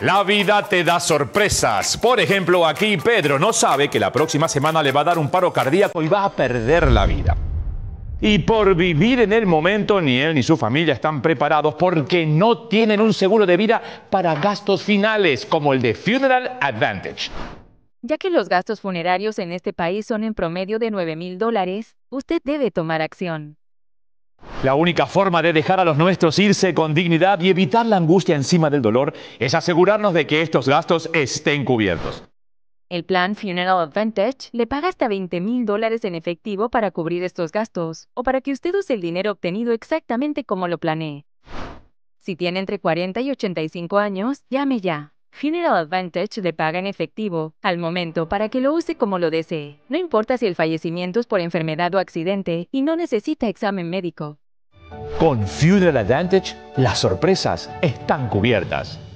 La vida te da sorpresas. Por ejemplo, aquí Pedro no sabe que la próxima semana le va a dar un paro cardíaco y va a perder la vida. Y por vivir en el momento, ni él ni su familia están preparados porque no tienen un seguro de vida para gastos finales, como el de Funeral Advantage. Ya que los gastos funerarios en este país son en promedio de 9 mil dólares, usted debe tomar acción. La única forma de dejar a los nuestros irse con dignidad y evitar la angustia encima del dolor es asegurarnos de que estos gastos estén cubiertos. El plan Funeral Advantage le paga hasta 20 mil dólares en efectivo para cubrir estos gastos o para que usted use el dinero obtenido exactamente como lo planee. Si tiene entre 40 y 85 años, llame ya. Funeral Advantage le paga en efectivo, al momento, para que lo use como lo desee. No importa si el fallecimiento es por enfermedad o accidente, y no necesita examen médico. Con Funeral Advantage, las sorpresas están cubiertas.